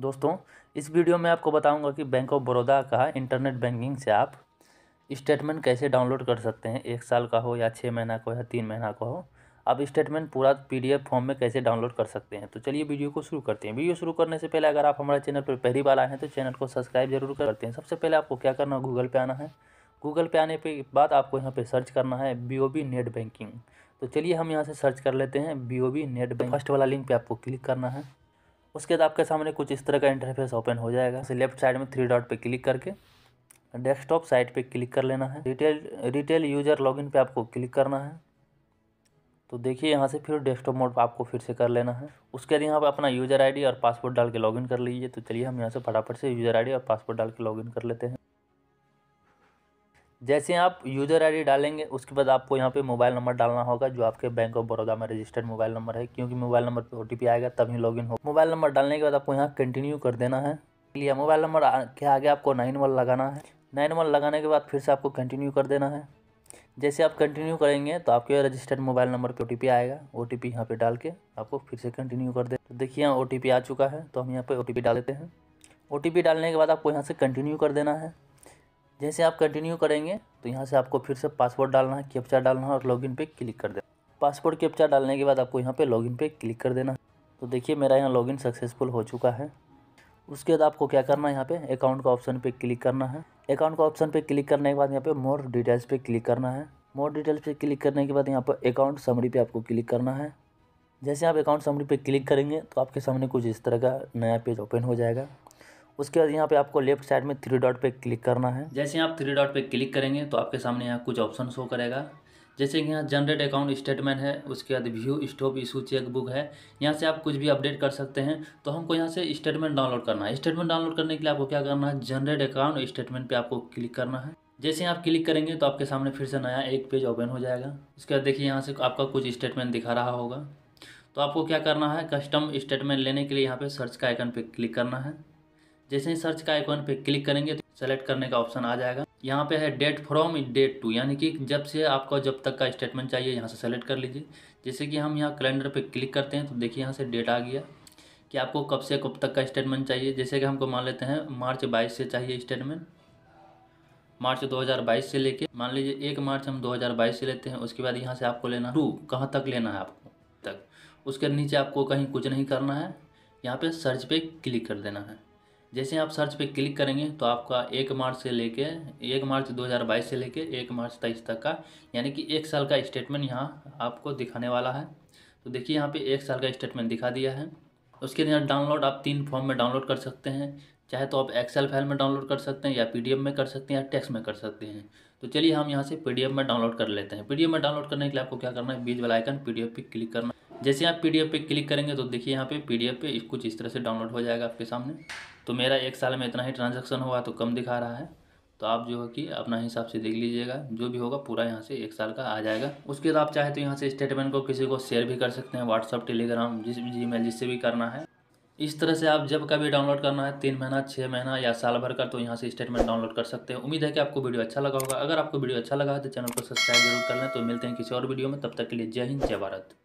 दोस्तों इस वीडियो में आपको बताऊंगा कि बैंक ऑफ बड़ौदा का इंटरनेट बैंकिंग से आप स्टेटमेंट कैसे डाउनलोड कर सकते हैं एक साल का हो या छः महीना का हो या तीन महीना का हो आप स्टेटमेंट पूरा पीडीएफ फॉर्म में कैसे डाउनलोड कर सकते हैं तो चलिए वीडियो को शुरू करते हैं वीडियो शुरू करने से पहले अगर आप हमारे चैनल पर पहली बार आए हैं तो चैनल को सब्सक्राइब जरूर करते हैं सबसे पहले आपको क्या करना है गूगल पे आना है गूगल पे आने के बाद आपको यहाँ पर सर्च करना है बी ओ नेट बैंकिंग तो चलिए हम यहाँ से सर्च कर लेते हैं B O net bank first वाला लिंक पर आपको क्लिक करना है उसके बाद आपके सामने कुछ इस तरह का इंटरफेस ओपन हो जाएगा लेफ्ट साइड में थ्री डॉट पे क्लिक करके डेस्कटॉप साइट पे क्लिक कर लेना है रिटेल रिटेल यूजर लॉगिन पे आपको क्लिक करना है तो देखिए यहाँ से फिर डेस्कटॉप मोड पर आपको फिर से कर लेना है उसके बाद यहाँ पर अपना यूजर आई और पासवर्ड डाल के लॉगिन कर लीजिए तो चलिए हम यहाँ से फटाफट से यूजर आई और पासवर्ड डाल के लॉगिन कर लेते हैं जैसे आप यूज़र आईडी डालेंगे उसके बाद आपको यहाँ पे मोबाइल नंबर डालना होगा जो आपके बैंक ऑफ बड़ौदा में रजिस्टर्ड मोबाइल नंबर है क्योंकि मोबाइल नंबर पे ओटीपी आएगा तभी लॉगिन हो मोबाइल नंबर डालने के बाद आपको यहाँ कंटिन्यू कर देना है लिया मोबाइल नंबर के आगे आपको नाइन वन लगाना है नाइन वन लगाने के बाद फिर से आपको कंटिन्यू कर देना है जैसे आप कंटिन्यू करेंगे तो आपके रजिस्टर्ड मोबाइल नंबर पर ओ आएगा ओ टी यहाँ डाल के आपको फिर से कंटिन्यू कर दे तो देखिए यहाँ ओ आ चुका है तो हम यहाँ पर ओ डाल देते हैं ओ डालने के बाद आपको यहाँ से कंटिन्यू कर देना है जैसे आप कंटिन्यू करेंगे तो यहाँ से आपको फिर से पासवर्ड डालना है कैप्चा डालना है और लॉगिन पे क्लिक कर देना पासवर्ड कैप्चा डालने के बाद आपको यहाँ पे लॉगिन पे क्लिक कर देना तो देखिए मेरा यहाँ लॉगिन सक्सेसफुल हो चुका है उसके बाद आपको क्या करना है यहाँ पे अकाउंट का ऑप्शन पे क्लिक करना है अकाउंट का ऑप्शन पे क्लिक करने के बाद यहाँ पे मोर डिटेल्स पे क्लिक करना है मोर डिटेल्स पे क्लिक करने के बाद यहाँ पर अकाउंट समरी पे आपको क्लिक करना है जैसे आप अकाउंट समरी पे क्लिक करेंगे तो आपके सामने कुछ इस तरह का नया पेज ओपन हो जाएगा उसके बाद यहाँ पे आपको लेफ्ट साइड में थ्री डॉट पे क्लिक करना है जैसे आप थ्री डॉट पे क्लिक करेंगे तो आपके सामने यहाँ कुछ ऑप्शन शो करेगा जैसे कि यहाँ जनरेट अकाउंट स्टेटमेंट है उसके बाद व्यू स्टॉप इशू चेकबुक है यहाँ से आप कुछ भी अपडेट कर सकते हैं तो हमको यहाँ से स्टेटमेंट डाउनलोड करना है स्टेटमेंट डाउनलोड करने के लिए आपको क्या करना है जनरेट अकाउंट स्टेटमेंट पे आपको क्लिक करना है जैसे आप क्लिक करेंगे तो आपके सामने फिर से नया एक पेज ओपन हो जाएगा उसके बाद देखिए यहाँ से आपका कुछ स्टेटमेंट दिखा रहा होगा तो आपको क्या करना है कस्टम स्टेटमेंट लेने के लिए यहाँ पे सर्च का आइकन पे क्लिक करना है जैसे ही सर्च का आइकॉन पे क्लिक करेंगे तो सेलेक्ट करने का ऑप्शन आ जाएगा यहाँ पे है डेट फ्रॉम डेट टू यानी कि जब से आपको जब तक का स्टेटमेंट चाहिए यहाँ से सेलेक्ट कर लीजिए जैसे कि हम यहाँ कैलेंडर पे क्लिक करते हैं तो देखिए यहाँ से डेट आ गया कि आपको कब से कब तक का स्टेटमेंट चाहिए जैसे कि हमको मान लेते हैं मार्च बाईस से चाहिए स्टेटमेंट मार्च 2022 से लेके मान लीजिए एक मार्च हम 2022 से लेते हैं उसके बाद यहाँ से आपको लेना टू कहाँ तक लेना है आपको तक उसके नीचे आपको कहीं कुछ नहीं करना है यहाँ पे सर्च पे क्लिक कर देना है जैसे आप सर्च पे क्लिक करेंगे तो आपका एक मार्च से लेके एक मार्च 2022 से लेके एक मार्च तेईस तक का यानी कि एक साल का स्टेटमेंट यहाँ आपको दिखाने वाला है तो देखिए यहाँ पे एक साल का स्टेटमेंट दिखा दिया है उसके लिए डाउनलोड आप तीन फॉर्म में डाउनलोड कर सकते हैं चाहे तो आप एक्सेल फाइल में डाउनलोड कर सकते हैं या पी में कर सकते हैं या टेक्स में कर सकते हैं तो चलिए हम यहाँ से पी में डाउनलोड कर लेते हैं पी में डाउनलोड करने के लिए आपको क्या करना है बीज वाला आइकन पीडीएफ पे क्लिक करना है जैसे आप पी पे क्लिक करेंगे तो देखिए यहाँ पे पीडीएफ पे कुछ इस तरह से डाउनलोड हो जाएगा आपके सामने तो मेरा एक साल में इतना ही ट्रांजेक्शन हुआ तो कम दिखा रहा है तो आप जो है कि अपना हिसाब से देख लीजिएगा जो भी होगा पूरा यहाँ से एक साल का आ जाएगा उसके बाद आप चाहे तो यहाँ से स्टेटमेंट को किसी को शेयर भी कर सकते हैं व्हाट्सअप टेलीग्राम जिस जी मेल जिससे भी करना है इस तरह से आप जब कभी डाउनलोड करना है तीन महीना छः महीना या साल भर का तो यहाँ से स्टेटमेंट डाउनलोड कर सकते हैं उम्मीद है कि आपको वीडियो अच्छा लगा होगा अगर आपको वीडियो अच्छा लगा है तो चैनल को सब्सक्राइब जरूर कर लें तो मिलते हैं किसी और वीडियो में तब तक के लिए जय हिंद जय भारत